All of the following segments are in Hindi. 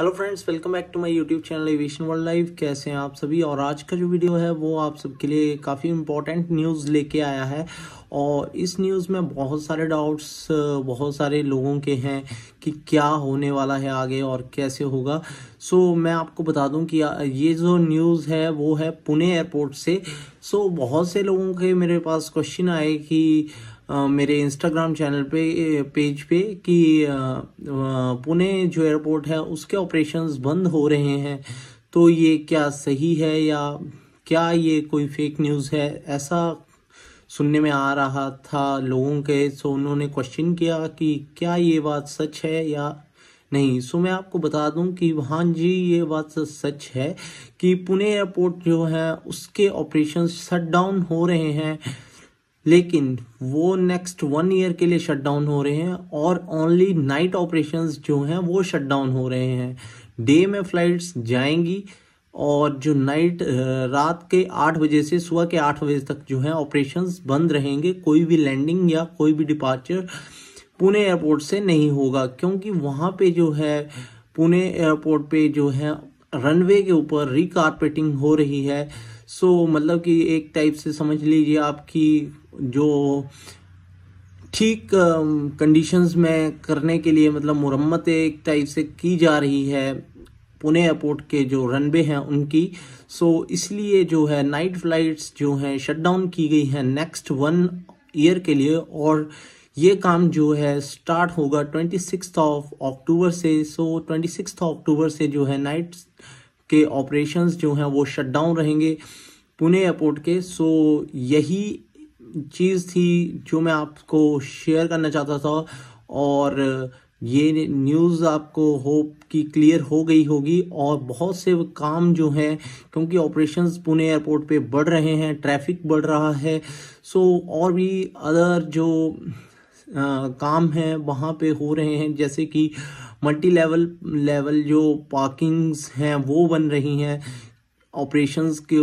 hello friends welcome back to my YouTube channel aviation world live कैसे हैं आप सभी और आज का जो वीडियो है वो आप सबके लिए काफ़ी इम्पोर्टेंट न्यूज़ लेके आया है और इस न्यूज़ में बहुत सारे डाउट्स बहुत सारे लोगों के हैं कि क्या होने वाला है आगे और कैसे होगा सो so, मैं आपको बता दूं कि ये जो न्यूज़ है वो है पुणे एयरपोर्ट से सो so, बहुत से लोगों के मेरे पास क्वेश्चन आए कि मेरे इंस्टाग्राम चैनल पे पेज पे कि पुणे जो एयरपोर्ट है उसके ऑपरेशंस बंद हो रहे हैं तो ये क्या सही है या क्या ये कोई फेक न्यूज़ है ऐसा सुनने में आ रहा था लोगों के सो उन्होंने क्वेश्चन किया कि क्या ये बात सच है या नहीं सो मैं आपको बता दूं कि हाँ जी ये बात सच है कि पुणे एयरपोर्ट जो है उसके ऑपरेशन शट डाउन हो रहे हैं लेकिन वो नेक्स्ट वन ईयर के लिए शटडाउन हो रहे हैं और ओनली नाइट ऑपरेशंस जो हैं वो शटडाउन हो रहे हैं डे में फ्लाइट्स जाएंगी और जो नाइट रात के आठ बजे से सुबह के आठ बजे तक जो है ऑपरेशंस बंद रहेंगे कोई भी लैंडिंग या कोई भी डिपार्चर पुणे एयरपोर्ट से नहीं होगा क्योंकि वहाँ पे जो है पुणे एयरपोर्ट पे जो है रनवे के ऊपर रिकारपेटिंग हो रही है सो मतलब कि एक टाइप से समझ लीजिए आपकी जो ठीक कंडीशंस में करने के लिए मतलब मुरम्मत एक टाइप से की जा रही है पुणे एयरपोर्ट के जो रनवे हैं उनकी सो so, इसलिए जो है नाइट फ्लाइट्स जो हैं शटडाउन की गई हैं नेक्स्ट वन ईयर के लिए और ये काम जो है स्टार्ट होगा ट्वेंटी सिक्स ऑफ अक्टूबर से सो ट्वेंटी सिक्स अक्टूबर से जो है नाइट के ऑपरेशंस जो हैं वो शटडाउन रहेंगे पुणे एयरपोर्ट के सो so, यही चीज़ थी जो मैं आपको शेयर करना चाहता था और ये न्यूज़ आपको होप की क्लियर हो गई होगी और बहुत से काम जो हैं क्योंकि ऑपरेशंस पुणे एयरपोर्ट पे बढ़ रहे हैं ट्रैफिक बढ़ रहा है सो और भी अदर जो आ, काम हैं वहाँ पे हो रहे हैं जैसे कि मल्टी लेवल लेवल जो पार्किंग्स हैं वो बन रही हैं ऑपरेशंस के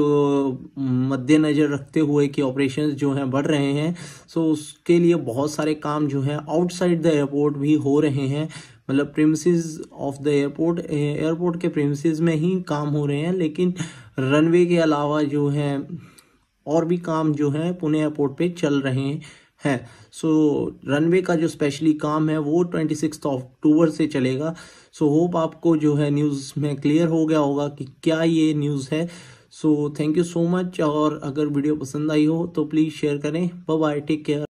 मद्देनज़र रखते हुए कि ऑपरेशंस जो हैं बढ़ रहे हैं सो उसके लिए बहुत सारे काम जो हैं आउटसाइड द एयरपोर्ट भी हो रहे हैं मतलब premises of the airport airport के प्रेमसेस में ही काम हो रहे हैं लेकिन रनवे के अलावा जो है और भी काम जो है पुणे एयरपोर्ट पे चल रहे हैं है सो so, रनवे का जो स्पेशली काम है वो ट्वेंटी सिक्स अक्टूबर से चलेगा सो so, होप आपको जो है न्यूज़ में क्लियर हो गया होगा कि क्या ये न्यूज़ है so thank you so much और अगर वीडियो पसंद आई हो तो प्लीज़ शेयर करें बाय टेक केयर